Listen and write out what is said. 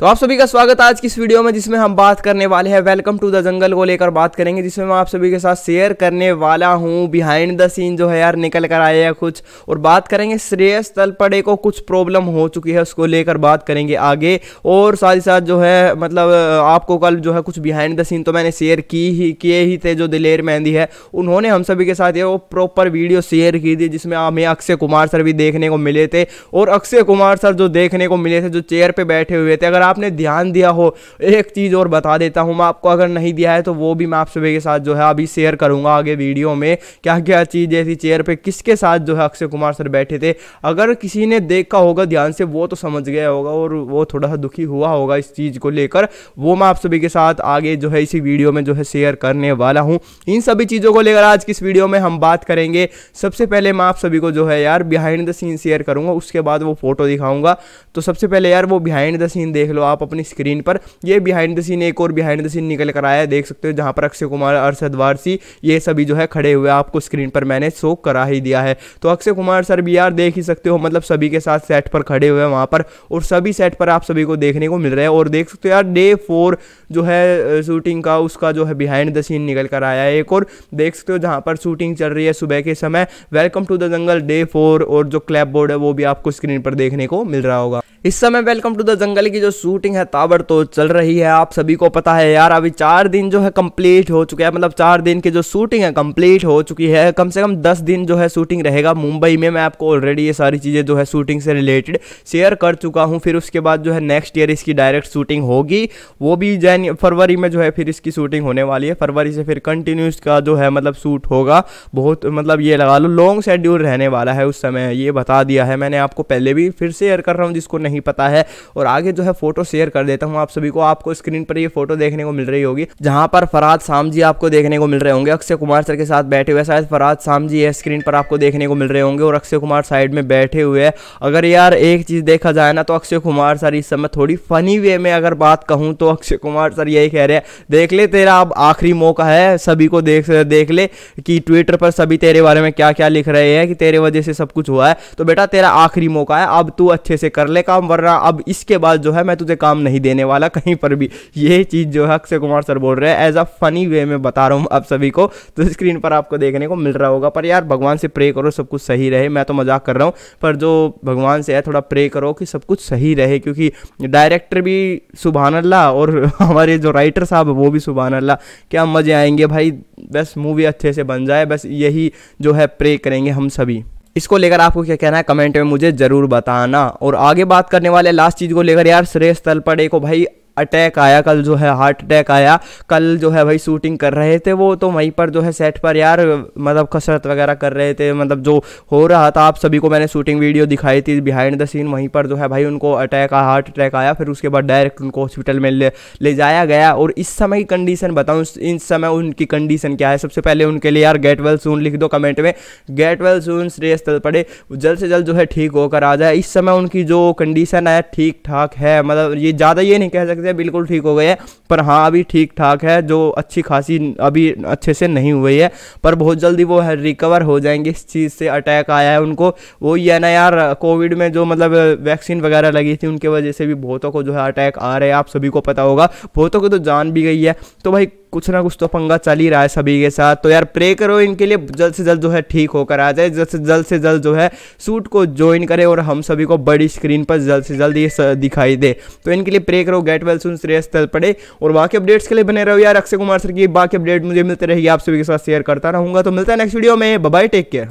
तो आप सभी का स्वागत आज की इस वीडियो में जिसमें हम बात करने वाले हैं वेलकम टू द जंगल को लेकर बात करेंगे जिसमें मैं आप सभी के साथ शेयर करने वाला हूं बिहाइंड द सीन जो है यार निकल कर आया है कुछ और बात करेंगे श्रेयस तलपड़े को कुछ प्रॉब्लम हो चुकी है उसको लेकर बात करेंगे आगे और साथ ही साथ जो है मतलब आपको कल जो है कुछ बिहाइंड द सीन तो मैंने शेयर की ही किए ही थे जो दिलेर मेहंदी है उन्होंने हम सभी के साथ ये वो प्रॉपर वीडियो शेयर की थी जिसमें हमें अक्षय कुमार सर भी देखने को मिले थे और अक्षय कुमार सर जो देखने को मिले थे जो चेयर पर बैठे हुए थे अगर अगर आपने ध्यान दिया हो एक चीज़ और बता देता हूँ मैं आपको अगर नहीं दिया है तो वो भी मैं आप सभी के साथ जो है अभी शेयर करूँगा आगे वीडियो में क्या क्या चीज़ ऐसी चेयर पर किसके साथ जो है अक्षय कुमार सर बैठे थे अगर किसी ने देखा होगा ध्यान से वो तो समझ गया होगा और वो थोड़ा सा दुखी हुआ होगा इस चीज़ को लेकर वो मैं आप सभी के साथ आगे जो है इसी वीडियो में जो है शेयर करने वाला हूँ इन सभी चीज़ों को लेकर आज किस वीडियो में हम बात करेंगे सबसे पहले मैं आप सभी को जो है यार बिहाइंड द सीन शेयर करूँगा उसके बाद वो फोटो दिखाऊंगा तो सबसे पहले यार वो बिहाइंड द सीन देख देख लो आप अपनी स्क्रीन पर ये बिहाइंड द सीन एक और बिहाइंड द सीन निकल कर आया है देख सकते हो जहाँ पर अक्षय कुमार अरशद वारसी ये सभी जो है खड़े हुए आपको स्क्रीन पर मैंने शो करा ही दिया है तो अक्षय कुमार सर भी यार देख ही सकते हो मतलब सभी के साथ सेट पर खड़े हुए हैं वहाँ पर और सभी सेट पर आप सभी को देखने को मिल रहा है और देख सकते हो यार डे फोर जो है शूटिंग का उसका जो है बिहाइंड द सीन निकल कर आया है एक और देख सकते हो जहाँ पर शूटिंग चल रही है सुबह के समय welcome to the jungle day four और जो क्लैप बोर्ड है वो भी आपको स्क्रीन पर देखने को मिल रहा होगा इस समय वेलकम टू द जंगल की जो शूटिंग है ताबड़तोड़ चल रही है आप सभी को पता है यार अभी चार दिन जो है कंप्लीट हो चुके हैं मतलब चार दिन की जो शूटिंग है कंप्लीट हो चुकी है कम से कम दस दिन जो है शूटिंग रहेगा मुंबई में मैं आपको ऑलरेडी ये सारी चीज़ें जो है शूटिंग से रिलेटेड शेयर कर चुका हूँ फिर उसके बाद जो है नेक्स्ट ईयर इसकी डायरेक्ट शूटिंग होगी वो भी जैन फरवरी में जो है फिर इसकी शूटिंग होने वाली है फरवरी से फिर कंटिन्यूस का जो है मतलब शूट होगा बहुत मतलब ये लगा लो लॉन्ग शेड्यूल रहने वाला है उस समय ये बता दिया है मैंने आपको पहले भी फिर शेयर कर रहा हूँ जिसको नहीं पता है और आगे जो है फोटो शेयर कर देता हूँ आप सभी को आपको स्क्रीन पर ये फोटो देखने को मिल रही होगी जहाँ पर फराज शाम जी आपको देखने को मिल रहे होंगे अक्षय कुमार सर के साथ बैठे हुए शायद फराज शाम जी है स्क्रीन पर आपको देखने को मिल रहे होंगे और अक्षय कुमार साइड में बैठे हुए हैं अगर यार एक चीज़ देखा जाए ना तो अक्षय कुमार सर इस समय थोड़ी फनी वे में अगर बात कहूँ तो अक्षय कुमार सर यही कह रहे हैं देख ले तेरा अब आखिरी मौका है सभी को देख देख ले कि ट्विटर पर सभी तेरे बारे में क्या क्या लिख रहे हैं कि तेरे वजह से सब कुछ हुआ है तो बेटा तेरा आखिरी मौका है अब तू अच्छे से कर ले का काम वरना अब इसके बाद जो है मैं तुझे काम नहीं देने वाला कहीं पर भी ये चीज़ जो है अक्षय कुमार सर बोल रहे हैं एज अ फनी वे में बता रहा हूँ आप सभी को तो स्क्रीन पर आपको देखने को मिल रहा होगा पर यार भगवान से प्रे करो सब कुछ सही रहे मैं तो मजाक कर रहा हूँ पर जो भगवान से है थोड़ा प्रे करो कि सब कुछ सही रहे क्योंकि डायरेक्टर भी सुबहान अल्लाह और हमारे जो राइटर साहब वो भी सुबहान अल्लाह क्या मज़े आएंगे भाई बस मूवी अच्छे से बन जाए बस यही जो है प्रे करेंगे हम सभी इसको लेकर आपको क्या कहना है कमेंट में मुझे ज़रूर बताना और आगे बात करने वाले लास्ट चीज़ को लेकर यार श्रेयस तलपड़े को भाई अटैक आया कल जो है हार्ट अटैक आया कल जो है भाई शूटिंग कर रहे थे वो तो वहीं पर जो है सेट पर यार मतलब कसरत वगैरह कर रहे थे मतलब जो हो रहा था आप सभी को मैंने शूटिंग वीडियो दिखाई थी बिहाइंड द सीन वहीं पर जो है भाई उनको अटैक आया हार्ट अटैक आया फिर उसके बाद डायरेक्ट उनको हॉस्पिटल में ले, ले जाया गया और इस समय की कंडीशन बताऊँ इस समय उनकी कंडीशन क्या है सबसे पहले उनके लिए यार गेट वेल सून लिख दो कमेंट में गेट वेल सून श्रेय स्थल पड़े जल्द से जल्द जो है ठीक होकर आ जाए इस समय उनकी जो कंडीशन है ठीक ठाक है मतलब ये ज़्यादा ये नहीं कह सकते हैं बिल्कुल ठीक हो गए हैं पर हाँ अभी ठीक ठाक है जो अच्छी खासी अभी अच्छे से नहीं हुई है पर बहुत जल्दी वो रिकवर हो जाएंगे इस चीज़ से अटैक आया है उनको वो ये ना यार कोविड में जो मतलब वैक्सीन वगैरह लगी थी उनकी वजह से भी बहुतों को जो है अटैक आ रहे हैं आप सभी को पता होगा बहुतों को तो जान भी गई है तो भाई कुछ ना कुछ तो पंगा चल ही रहा है सभी के साथ तो यार प्रे करो इनके लिए जल्द से जल्द जो है ठीक होकर आ जाए जल्द से जल्द से जल्द जो है सूट को ज्वाइन करें और हम सभी को बड़ी स्क्रीन पर जल्द से जल्द ये दिखाई दे तो इनके लिए प्रे करो गेट वेल सुन श्रेय तल पड़े और बाकी अपडेट्स के लिए बने रहो यार अक्षय कुमार सर की बाकी अपडेट मुझे मिलते रहेगी आप सभी के साथ शेयर करता रहूँगा तो मिलता है नेक्स्ट वीडियो में बाय टेक केयर